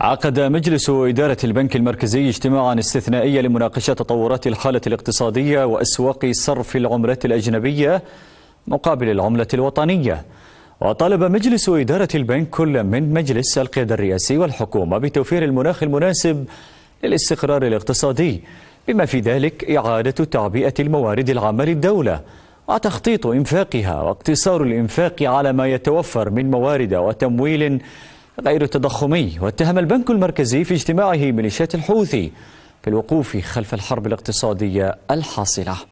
عقد مجلس إدارة البنك المركزي اجتماعا استثنائيا لمناقشة تطورات الحالة الاقتصادية وأسواق صرف العملات الأجنبية مقابل العملة الوطنية وطالب مجلس إدارة البنك كل من مجلس القيادة الرئاسي والحكومة بتوفير المناخ المناسب للاستقرار الاقتصادي بما في ذلك إعادة تعبئة الموارد العامة للدولة وتخطيط إنفاقها واقتصار الإنفاق على ما يتوفر من موارد وتمويل غير التضخمي واتهم البنك المركزي في اجتماعه ميليشيات الحوثي بالوقوف خلف الحرب الاقتصادية الحاصلة